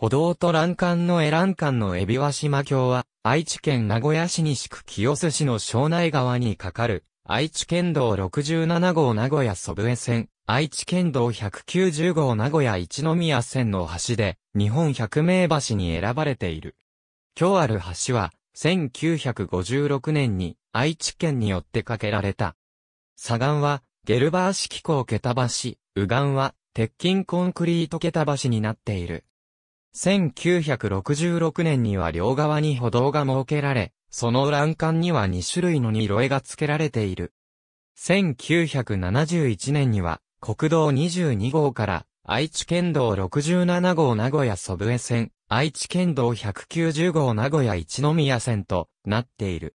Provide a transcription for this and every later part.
歩道と欄干のエラン間の海老和島橋は、愛知県名古屋市西区清瀬市の庄内川に架かる、愛知県道67号名古屋祖父江線、愛知県道190号名古屋一宮線の橋で、日本百名橋に選ばれている。今日ある橋は、1956年に愛知県によって架けられた。左岸は、ゲルバー式港桁橋、右岸は、鉄筋コンクリート桁橋になっている。1966年には両側に歩道が設けられ、その欄干には2種類の色絵が付けられている。1971年には、国道22号から愛知県道67号名古屋祖父江線、愛知県道190号名古屋一宮線となっている。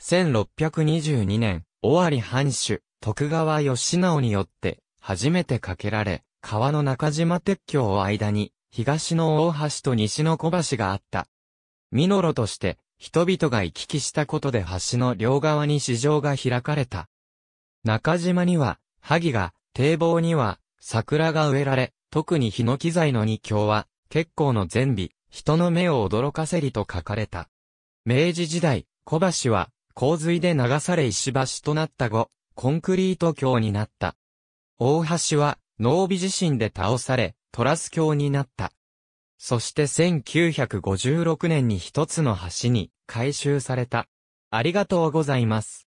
1622年、尾張藩主、徳川義直によって初めて架けられ、川の中島鉄橋を間に東の大橋と西の小橋があった。ミノロとして、人々が行き来したことで橋の両側に市場が開かれた。中島には、萩が、堤防には、桜が植えられ、特にヒノキ材の二橋は、結構の前備。人の目を驚かせりと書かれた。明治時代、小橋は、洪水で流され石橋となった後、コンクリート橋になった。大橋は、農美地震で倒され、トラス橋になった。そして1956年に一つの橋に改修された。ありがとうございます。